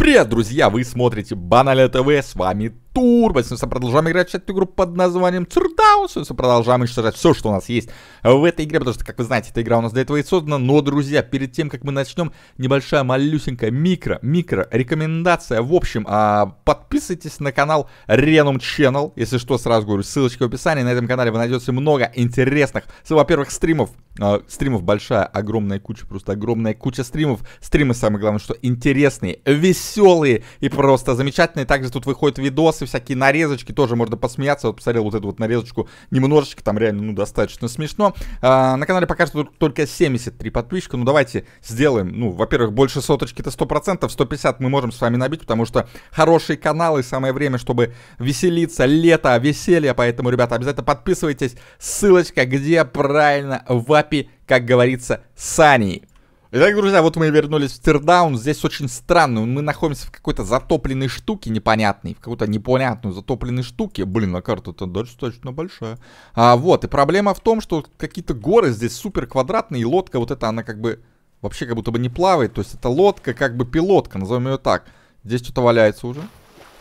Привет, друзья! Вы смотрите Баналя ТВ, с вами тур. Мы продолжаем играть в эту игру под названием Цурдаус. Мы продолжаем уничтожать все, что у нас есть в этой игре, потому что, как вы знаете, эта игра у нас для этого и создана. Но, друзья, перед тем, как мы начнем, небольшая малюсенькая микро-микро рекомендация. В общем, а, подписывайтесь на канал Renum Channel. Если что, сразу говорю, ссылочка в описании. На этом канале вы найдете много интересных, во-первых, стримов. А, стримов большая, огромная куча, просто огромная куча стримов. Стримы, самое главное, что интересные, веселые и просто замечательные. Также тут выходят видосы видосы, всякие нарезочки, тоже можно посмеяться. Вот посмотрел вот эту вот нарезочку немножечко, там реально, ну, достаточно смешно. А, на канале пока что только 73 подписчика, ну, давайте сделаем, ну, во-первых, больше соточки-то 100%, 150 мы можем с вами набить, потому что хорошие каналы, самое время, чтобы веселиться, лето, веселье, поэтому, ребята, обязательно подписывайтесь, ссылочка, где правильно в API, как говорится, Саней. Итак, друзья, вот мы и вернулись в Тирдаун. Здесь очень странно. Мы находимся в какой-то затопленной штуке непонятной. В какой-то непонятной затопленной штуке. Блин, на карту то достаточно большая. А, вот, и проблема в том, что какие-то горы здесь супер квадратные. И лодка вот эта, она как бы вообще как будто бы не плавает. То есть это лодка как бы пилотка, назовем ее так. Здесь что-то валяется уже.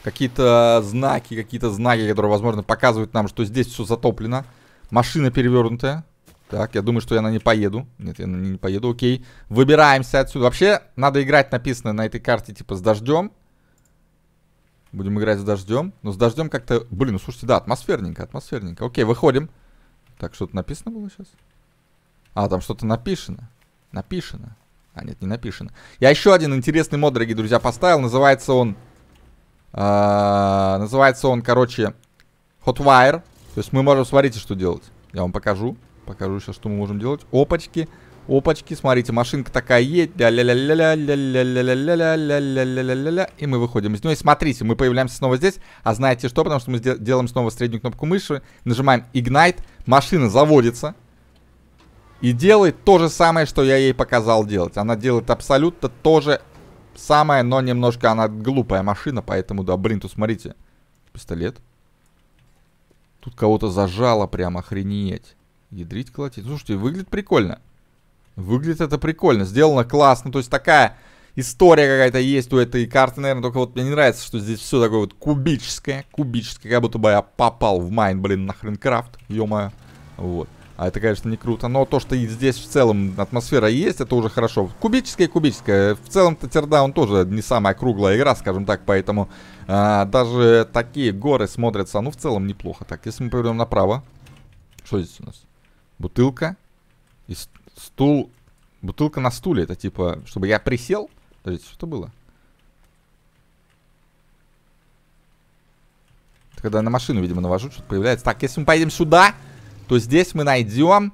Какие-то знаки, какие-то знаки, которые, возможно, показывают нам, что здесь все затоплено. Машина перевернутая. Так, я думаю, что я на не поеду. Нет, я на не поеду, окей. Выбираемся отсюда. Вообще, надо играть написано на этой карте, типа, с дождем. Будем играть с дождем. Но с дождем как-то... Блин, ну слушайте, да, атмосферненько, атмосферненько. Окей, выходим. Так, что-то написано было сейчас? А, там что-то написано. Написано. А, нет, не написано. Я еще один интересный мод, дорогие друзья, поставил. Называется он... А, называется он, короче, Hotwire. То есть мы можем, смотрите, что делать. Я вам покажу. Покажу сейчас, что мы можем делать. Опачки. Опачки, смотрите, машинка такая едет. И мы выходим из нее. смотрите, мы появляемся снова здесь. А знаете что? Потому что мы делаем снова среднюю кнопку мыши. Нажимаем Ignite. Машина заводится. И делает то же самое, что я ей показал делать. Она делает абсолютно то же самое, но немножко она глупая машина. Поэтому, да, блин, тут смотрите. Пистолет. Тут кого-то зажало прям охренеть. Ядрить, колотить. Слушайте, выглядит прикольно. Выглядит это прикольно. Сделано классно. То есть такая история какая-то есть у этой карты, наверное. Только вот мне не нравится, что здесь все такое вот кубическое. Кубическое, как будто бы я попал в майн, блин, нахрен крафт. Ё-моё. Вот. А это, конечно, не круто. Но то, что здесь в целом атмосфера есть, это уже хорошо. Кубическая и кубическая. В целом-то Тирдаун тоже не самая круглая игра, скажем так. Поэтому а, даже такие горы смотрятся, ну, в целом неплохо. Так, если мы повернем направо. Что здесь у нас? Бутылка. И стул. Бутылка на стуле. Это типа, чтобы я присел. Подождите, что было? Это когда на машину, видимо, навожу, что-то появляется. Так, если мы поедем сюда, то здесь мы найдем...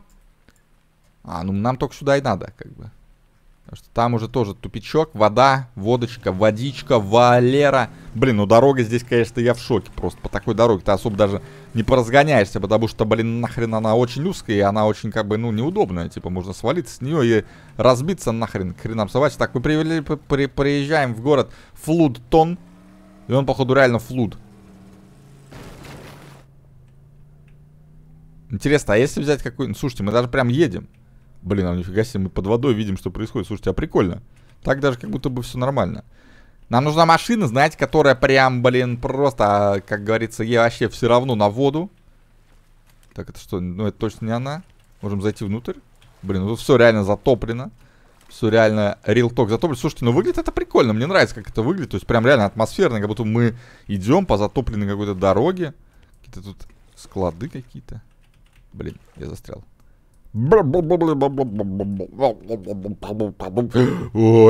А, ну нам только сюда и надо, как бы что там уже тоже тупичок, вода, водочка, водичка, Валера. Блин, ну дорога здесь, конечно, я в шоке просто. По такой дороге ты особо даже не поразгоняешься, потому что, блин, нахрен она очень узкая, и она очень, как бы, ну, неудобная. Типа, можно свалиться с нее и разбиться нахрен, к хренам собачьим. Так, мы при, при, приезжаем в город Флудтон, и он, походу, реально Флуд. Интересно, а если взять какой нибудь Слушайте, мы даже прям едем блин, а нифига себе, мы под водой видим, что происходит. Слушайте, а прикольно. Так даже как будто бы все нормально. Нам нужна машина, знаете, которая прям, блин, просто, а, как говорится, ей вообще все равно на воду. Так, это что? Ну, это точно не она. Можем зайти внутрь. Блин, ну тут все реально затоплено. Все реально рилток затоплен. Слушайте, ну выглядит это прикольно. Мне нравится, как это выглядит. То есть прям реально атмосферно, как будто мы идем по затопленной какой-то дороге. Какие-то тут склады какие-то. Блин, я застрял. Ой,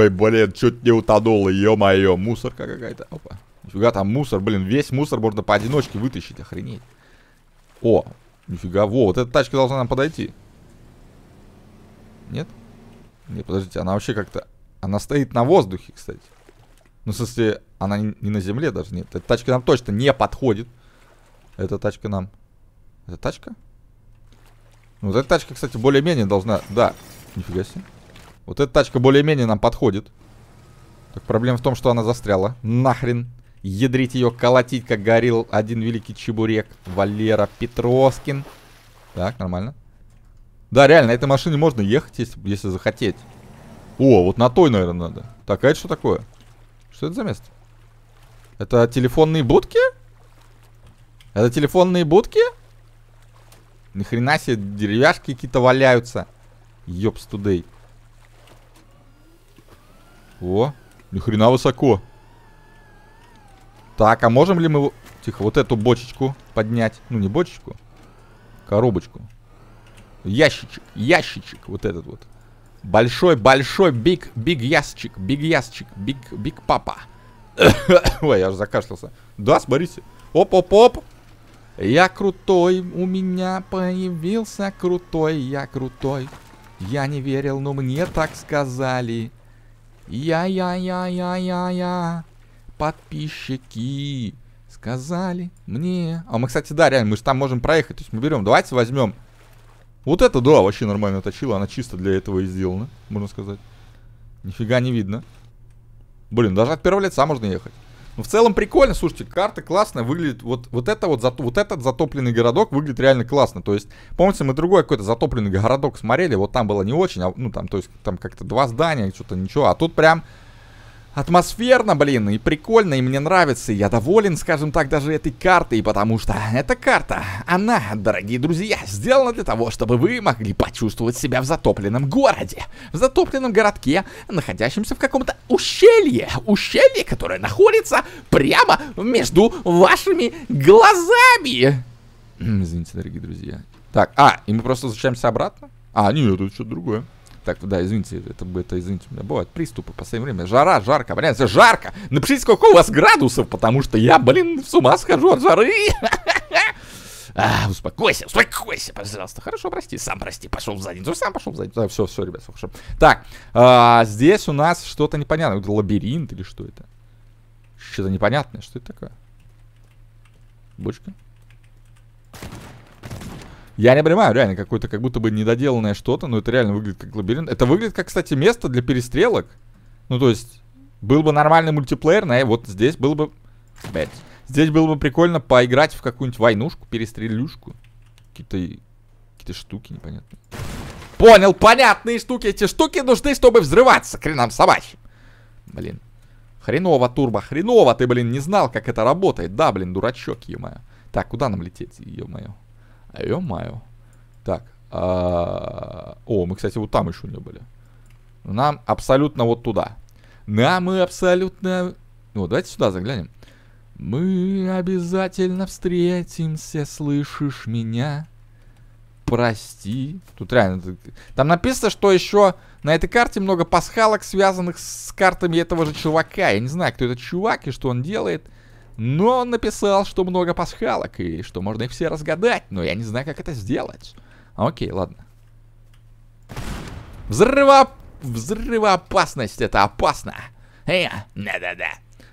блин, чуть не утонуло, ё-моё, мусорка какая-то. Опа. Нифига там мусор, блин, весь мусор можно поодиночке вытащить, охренеть. О, нифига, во, вот эта тачка должна нам подойти. Нет? Не, подождите, она вообще как-то... Она стоит на воздухе, кстати. Ну, в смысле, она не, не на земле даже, нет. Эта тачка нам точно не подходит. Эта тачка нам... Это тачка? Ну, вот эта тачка, кстати, более-менее должна... Да, нифига себе. Вот эта тачка более-менее нам подходит. Так проблема в том, что она застряла. Нахрен. Ядрить ее, колотить, как горил один великий чебурек. Валера Петроскин. Так, нормально. Да, реально, на этой машине можно ехать, если, если захотеть. О, вот на той, наверное, надо. Так, а это что такое? Что это за место? Это телефонные будки? Это телефонные будки? Нахрена себе деревяшки какие-то валяются. Ёпс тудей. О, нихрена высоко. Так, а можем ли мы... Тихо, вот эту бочечку поднять. Ну, не бочечку. Коробочку. Ящичек, ящичек. Вот этот вот. Большой, большой, биг, биг ясчик, биг ясчик, биг, биг папа. Ой, я же закашлялся. Да, смотрите. Оп-оп-оп. Я крутой, у меня появился крутой, я крутой. Я не верил, но мне так сказали. Я-я-я-я-я-я. Подписчики сказали мне. А мы, кстати, да, реально, мы же там можем проехать. То есть мы берем, давайте возьмем. Вот это, да, вообще нормально точила. Она чисто для этого и сделана, можно сказать. Нифига не видно. Блин, даже от первого лица можно ехать. Но ну, в целом прикольно, слушайте, карта классная, выглядит вот, вот, это вот, вот этот затопленный городок выглядит реально классно. То есть, помните, мы другой какой-то затопленный городок смотрели, вот там было не очень, а, ну там, то есть, там как-то два здания, что-то ничего, а тут прям атмосферно, блин, и прикольно, и мне нравится, и я доволен, скажем так, даже этой картой, потому что эта карта, она, дорогие друзья, сделана для того, чтобы вы могли почувствовать себя в затопленном городе, в затопленном городке, находящемся в каком-то ущелье, ущелье, которое находится прямо между вашими глазами. Извините, дорогие друзья. Так, а, и мы просто возвращаемся обратно? А, нет, это что-то другое. Так, да, извините, это, бы, это извините, у меня бывают приступы по последнее время. Жара, жарко, блин, все жарко. Напишите, сколько у вас градусов, потому что я, блин, с ума схожу от жары. А, успокойся, успокойся, пожалуйста. Хорошо, прости, сам прости, пошел в задницу, сам пошел в задницу. Да, все, все, ребят, хорошо. Так, а, здесь у нас что-то непонятное. Это лабиринт или что это? Что-то непонятное, что это такое? Бочка? Я не понимаю, реально, какое-то как будто бы недоделанное что-то, но это реально выглядит как лабиринт. Это выглядит как, кстати, место для перестрелок. Ну, то есть, был бы нормальный мультиплеер, на вот здесь было бы... Блять. Здесь было бы прикольно поиграть в какую-нибудь войнушку, перестрелюшку. Какие-то... Какие-то штуки непонятные. Понял, понятные штуки. Эти штуки нужны, чтобы взрываться, хренам собачьим. Блин. Хреново, турбо, хреново. Ты, блин, не знал, как это работает. Да, блин, дурачок, ё -моё. Так, куда нам лететь, ё -моё? Ё-моё. Так. А, о, мы, кстати, вот там еще не были. Нам абсолютно вот туда. Нам мы абсолютно... Ну, давайте сюда заглянем. Мы обязательно встретимся, слышишь меня? Прости. Тут реально... Там написано, что еще на этой карте много пасхалок, связанных с картами этого же чувака. Я не знаю, кто этот чувак и что он делает. Но он написал, что много пасхалок и что можно их все разгадать, но я не знаю, как это сделать. Окей, ладно. Взрыва... Взрывоопасность, это опасно. Э, да-да-да.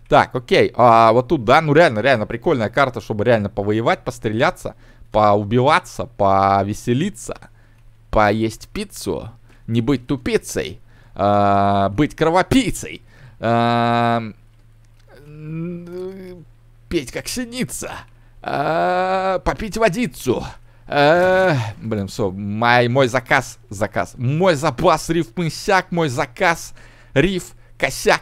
Так, окей, а вот тут, да, ну реально, реально прикольная карта, чтобы реально повоевать, постреляться, поубиваться, повеселиться, поесть пиццу, не быть тупицей, э, быть кровопийцей. Э, петь, как синица. А, попить водицу. А, блин, все, мой, мой заказ, заказ. Мой запас риф пынсяк, мой заказ риф косяк.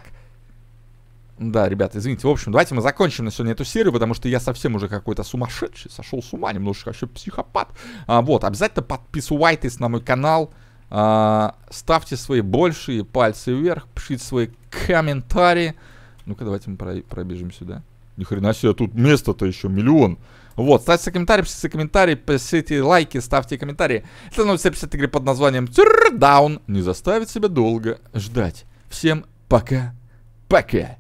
Да, ребята, извините. В общем, давайте мы закончим на сегодня эту серию, потому что я совсем уже какой-то сумасшедший, сошел с ума, немножко вообще психопат. А, вот, обязательно подписывайтесь на мой канал, а, ставьте свои большие пальцы вверх, пишите свои комментарии. Ну-ка, давайте мы пробежим сюда. Ни хрена себе, тут место-то еще миллион. Вот, ставьте комментарии, пишите комментарии, пишите лайки, ставьте комментарии. Это 050 игры под названием Тюрдаун. Не заставит себя долго ждать. Всем пока. Пока.